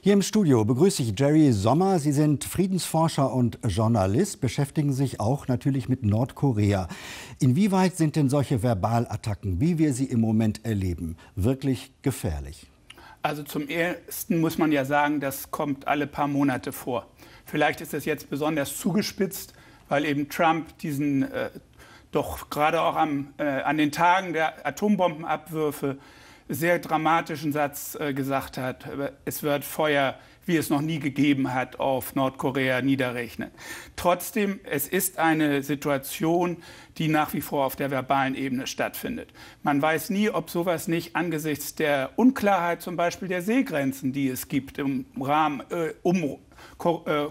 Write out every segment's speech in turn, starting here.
Hier im Studio begrüße ich Jerry Sommer. Sie sind Friedensforscher und Journalist, beschäftigen sich auch natürlich mit Nordkorea. Inwieweit sind denn solche Verbalattacken, wie wir sie im Moment erleben, wirklich gefährlich? Also zum Ersten muss man ja sagen, das kommt alle paar Monate vor. Vielleicht ist es jetzt besonders zugespitzt, weil eben Trump diesen äh, doch gerade auch am, äh, an den Tagen der Atombombenabwürfe sehr dramatischen Satz äh, gesagt hat, äh, es wird Feuer, wie es noch nie gegeben hat, auf Nordkorea niederrechnen. Trotzdem, es ist eine Situation, die nach wie vor auf der verbalen Ebene stattfindet. Man weiß nie, ob sowas nicht angesichts der Unklarheit zum Beispiel der Seegrenzen, die es gibt im Rahmen äh, um äh,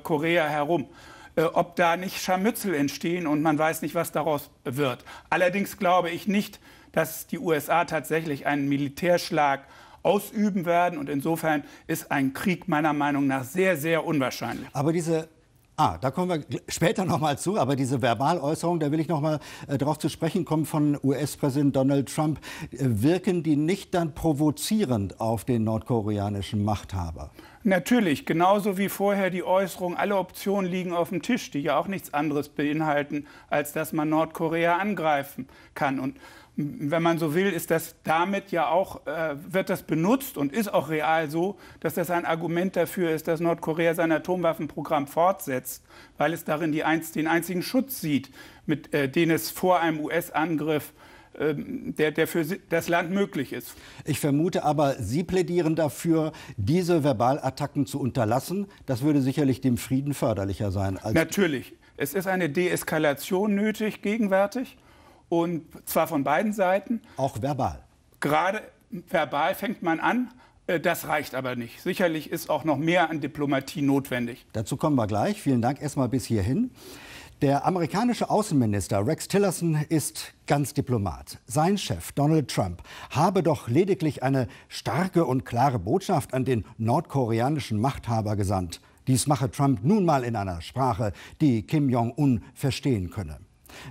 Korea herum, äh, ob da nicht Scharmützel entstehen und man weiß nicht, was daraus wird. Allerdings glaube ich nicht, dass die USA tatsächlich einen Militärschlag ausüben werden. Und insofern ist ein Krieg meiner Meinung nach sehr, sehr unwahrscheinlich. Aber diese Ah, da kommen wir später nochmal zu, aber diese Verbaläußerung, da will ich nochmal äh, darauf zu sprechen kommen von US-Präsident Donald Trump. Äh, wirken die nicht dann provozierend auf den nordkoreanischen Machthaber? Natürlich, genauso wie vorher die Äußerung, alle Optionen liegen auf dem Tisch, die ja auch nichts anderes beinhalten, als dass man Nordkorea angreifen kann. Und wenn man so will, ist das damit ja auch, äh, wird das benutzt und ist auch real so, dass das ein Argument dafür ist, dass Nordkorea sein Atomwaffenprogramm fortsetzt, weil es darin einz den einzigen Schutz sieht, mit äh, den es vor einem US-Angriff ähm, der, der, für das Land möglich ist. Ich vermute aber, Sie plädieren dafür, diese Verbalattacken zu unterlassen. Das würde sicherlich dem Frieden förderlicher sein. Natürlich. Es ist eine Deeskalation nötig gegenwärtig. Und zwar von beiden Seiten. Auch verbal. Gerade verbal fängt man an. Äh, das reicht aber nicht. Sicherlich ist auch noch mehr an Diplomatie notwendig. Dazu kommen wir gleich. Vielen Dank erstmal bis hierhin. Der amerikanische Außenminister Rex Tillerson ist ganz Diplomat. Sein Chef Donald Trump habe doch lediglich eine starke und klare Botschaft an den nordkoreanischen Machthaber gesandt. Dies mache Trump nun mal in einer Sprache, die Kim Jong-un verstehen könne.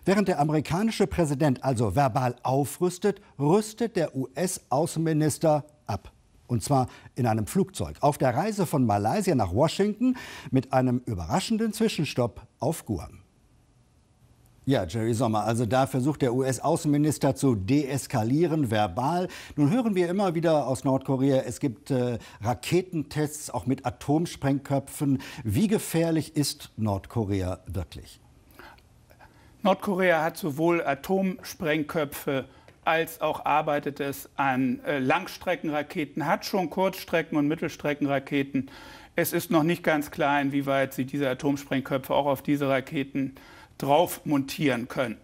Während der amerikanische Präsident also verbal aufrüstet, rüstet der US-Außenminister ab. Und zwar in einem Flugzeug. Auf der Reise von Malaysia nach Washington mit einem überraschenden Zwischenstopp auf Guam. Ja, Jerry Sommer, also da versucht der US-Außenminister zu deeskalieren, verbal. Nun hören wir immer wieder aus Nordkorea, es gibt äh, Raketentests, auch mit Atomsprengköpfen. Wie gefährlich ist Nordkorea wirklich? Nordkorea hat sowohl Atomsprengköpfe als auch arbeitet es an äh, Langstreckenraketen, hat schon Kurzstrecken- und Mittelstreckenraketen. Es ist noch nicht ganz klar, inwieweit sie diese Atomsprengköpfe auch auf diese Raketen drauf montieren können.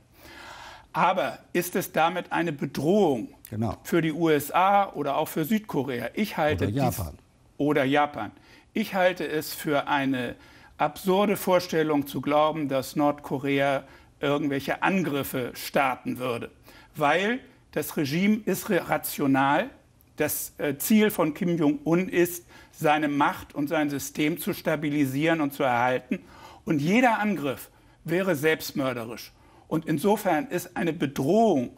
Aber ist es damit eine Bedrohung genau. für die USA oder auch für Südkorea? Ich halte oder Japan. Dies, oder Japan. Ich halte es für eine absurde Vorstellung zu glauben, dass Nordkorea irgendwelche Angriffe starten würde, weil das Regime ist rational. Das äh, Ziel von Kim Jong-un ist, seine Macht und sein System zu stabilisieren und zu erhalten. Und jeder Angriff wäre selbstmörderisch. Und insofern ist eine Bedrohung,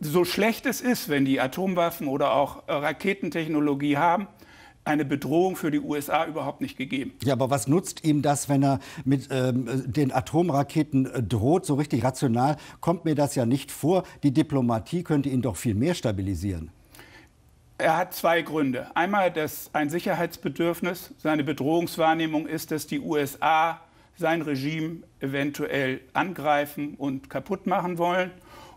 so schlecht es ist, wenn die Atomwaffen oder auch äh, Raketentechnologie haben, eine Bedrohung für die USA überhaupt nicht gegeben. Ja, aber was nutzt ihm das, wenn er mit ähm, den Atomraketen äh, droht? So richtig rational kommt mir das ja nicht vor. Die Diplomatie könnte ihn doch viel mehr stabilisieren. Er hat zwei Gründe. Einmal das, ein Sicherheitsbedürfnis. Seine Bedrohungswahrnehmung ist, dass die USA sein Regime eventuell angreifen und kaputt machen wollen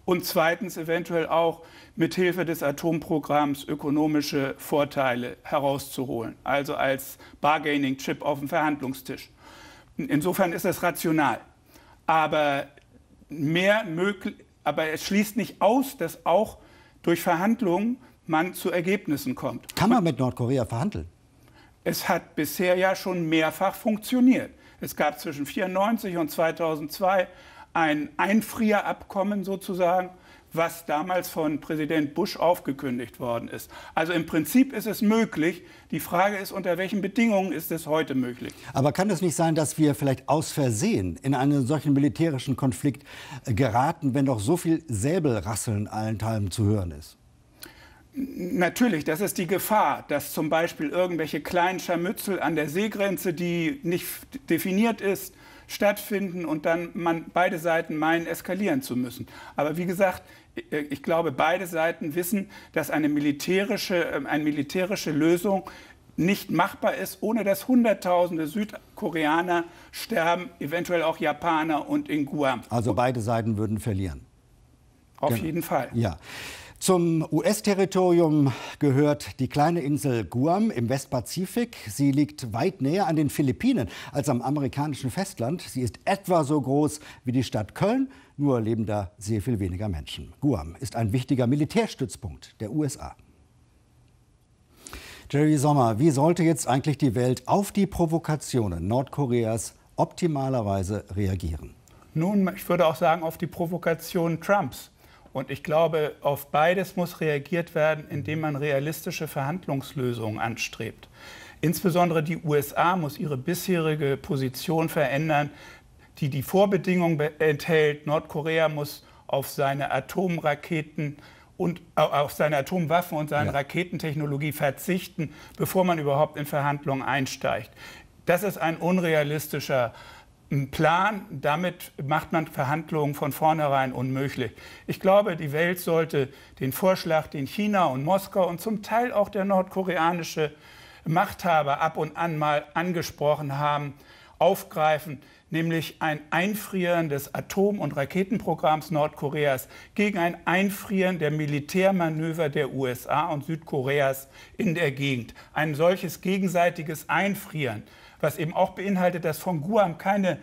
und zweitens eventuell auch mit Hilfe des Atomprogramms ökonomische Vorteile herauszuholen, also als Bargaining Chip auf dem Verhandlungstisch. Insofern ist das rational, aber mehr möglich, aber es schließt nicht aus, dass auch durch Verhandlungen man zu Ergebnissen kommt. Kann man mit Nordkorea verhandeln? Es hat bisher ja schon mehrfach funktioniert. Es gab zwischen 1994 und 2002 ein Einfrierabkommen sozusagen, was damals von Präsident Bush aufgekündigt worden ist. Also im Prinzip ist es möglich. Die Frage ist, unter welchen Bedingungen ist es heute möglich? Aber kann es nicht sein, dass wir vielleicht aus Versehen in einen solchen militärischen Konflikt äh, geraten, wenn doch so viel Säbelrasseln allenthalben zu hören ist? Natürlich, das ist die Gefahr, dass zum Beispiel irgendwelche kleinen Scharmützel an der Seegrenze, die nicht definiert ist, stattfinden und dann man beide Seiten meinen, eskalieren zu müssen. Aber wie gesagt, äh, ich glaube, beide Seiten wissen, dass eine militärische, ähm, eine militärische Lösung nicht machbar ist, ohne dass Hunderttausende Südkoreaner sterben, eventuell auch Japaner und in Guam. Also beide Seiten würden verlieren. Auf genau. jeden Fall. Ja. Zum US-Territorium gehört die kleine Insel Guam im Westpazifik. Sie liegt weit näher an den Philippinen als am amerikanischen Festland. Sie ist etwa so groß wie die Stadt Köln, nur leben da sehr viel weniger Menschen. Guam ist ein wichtiger Militärstützpunkt der USA. Jerry Sommer, wie sollte jetzt eigentlich die Welt auf die Provokationen Nordkoreas optimalerweise reagieren? Nun, ich würde auch sagen, auf die Provokationen Trumps. Und ich glaube, auf beides muss reagiert werden, indem man realistische Verhandlungslösungen anstrebt. Insbesondere die USA muss ihre bisherige Position verändern, die die Vorbedingung enthält, Nordkorea muss auf seine Atomraketen und auf seine Atomwaffen und seine ja. Raketentechnologie verzichten, bevor man überhaupt in Verhandlungen einsteigt. Das ist ein unrealistischer ein Plan, damit macht man Verhandlungen von vornherein unmöglich. Ich glaube, die Welt sollte den Vorschlag, den China und Moskau und zum Teil auch der nordkoreanische Machthaber ab und an mal angesprochen haben, aufgreifen, nämlich ein Einfrieren des Atom- und Raketenprogramms Nordkoreas gegen ein Einfrieren der Militärmanöver der USA und Südkoreas in der Gegend. Ein solches gegenseitiges Einfrieren was eben auch beinhaltet, dass von Guam keine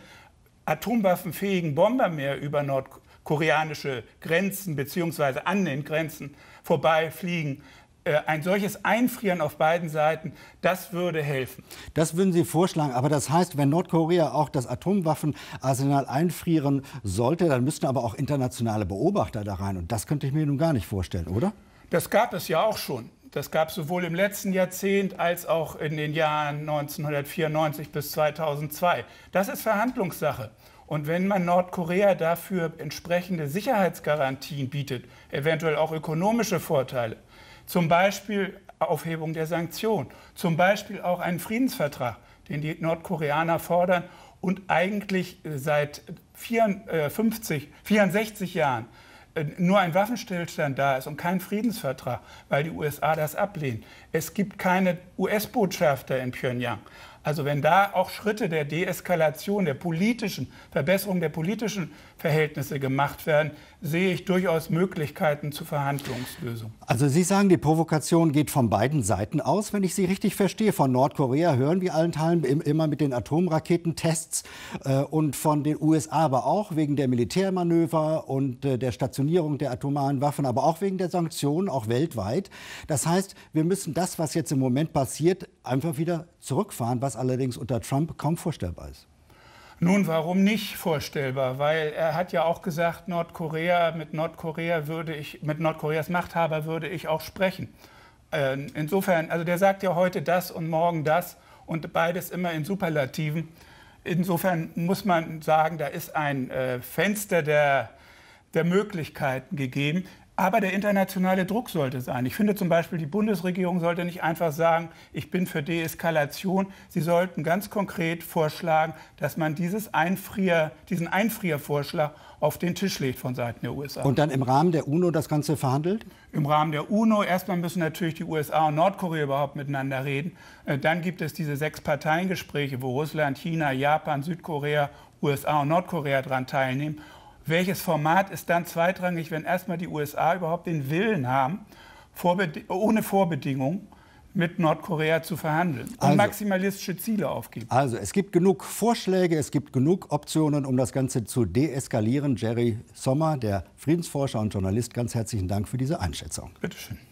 atomwaffenfähigen Bomber mehr über nordkoreanische Grenzen bzw. an den Grenzen vorbeifliegen, äh, ein solches Einfrieren auf beiden Seiten, das würde helfen. Das würden Sie vorschlagen. Aber das heißt, wenn Nordkorea auch das Atomwaffenarsenal einfrieren sollte, dann müssten aber auch internationale Beobachter da rein. Und das könnte ich mir nun gar nicht vorstellen, oder? Das gab es ja auch schon. Das gab es sowohl im letzten Jahrzehnt als auch in den Jahren 1994 bis 2002. Das ist Verhandlungssache. Und wenn man Nordkorea dafür entsprechende Sicherheitsgarantien bietet, eventuell auch ökonomische Vorteile, zum Beispiel Aufhebung der Sanktionen, zum Beispiel auch einen Friedensvertrag, den die Nordkoreaner fordern und eigentlich seit 54, 64 äh, Jahren äh, nur ein Waffenstillstand da ist und kein Friedensvertrag, weil die USA das ablehnen. Es gibt keine US-Botschafter in Pyongyang. Also wenn da auch Schritte der Deeskalation, der politischen Verbesserung der politischen Verhältnisse gemacht werden, sehe ich durchaus Möglichkeiten zur Verhandlungslösung. Also Sie sagen, die Provokation geht von beiden Seiten aus. Wenn ich Sie richtig verstehe, von Nordkorea hören wir allen Teilen immer mit den Atomraketentests äh, und von den USA aber auch wegen der Militärmanöver und äh, der Stationierung der atomaren Waffen, aber auch wegen der Sanktionen, auch weltweit. Das heißt, wir müssen das, was jetzt im Moment passiert, einfach wieder zurückfahren. Was was allerdings unter Trump kaum vorstellbar ist. Nun, warum nicht vorstellbar? Weil er hat ja auch gesagt, Nordkorea, mit Nordkorea würde ich, mit Nordkoreas Machthaber würde ich auch sprechen. Äh, insofern, also der sagt ja heute das und morgen das und beides immer in Superlativen. Insofern muss man sagen, da ist ein äh, Fenster der, der Möglichkeiten gegeben. Aber der internationale Druck sollte sein. Ich finde zum Beispiel, die Bundesregierung sollte nicht einfach sagen, ich bin für Deeskalation. Sie sollten ganz konkret vorschlagen, dass man dieses Einfrier, diesen Einfriervorschlag auf den Tisch legt von Seiten der USA. Und dann im Rahmen der UNO das Ganze verhandelt? Im Rahmen der UNO. Erstmal müssen natürlich die USA und Nordkorea überhaupt miteinander reden. Äh, dann gibt es diese sechs Parteien-Gespräche, wo Russland, China, Japan, Südkorea, USA und Nordkorea daran teilnehmen. Welches Format ist dann zweitrangig, wenn erstmal die USA überhaupt den Willen haben, vorbed ohne Vorbedingungen mit Nordkorea zu verhandeln und also, maximalistische Ziele aufgeben. Also es gibt genug Vorschläge, es gibt genug Optionen, um das Ganze zu deeskalieren. Jerry Sommer, der Friedensforscher und Journalist, ganz herzlichen Dank für diese Einschätzung. Bitteschön.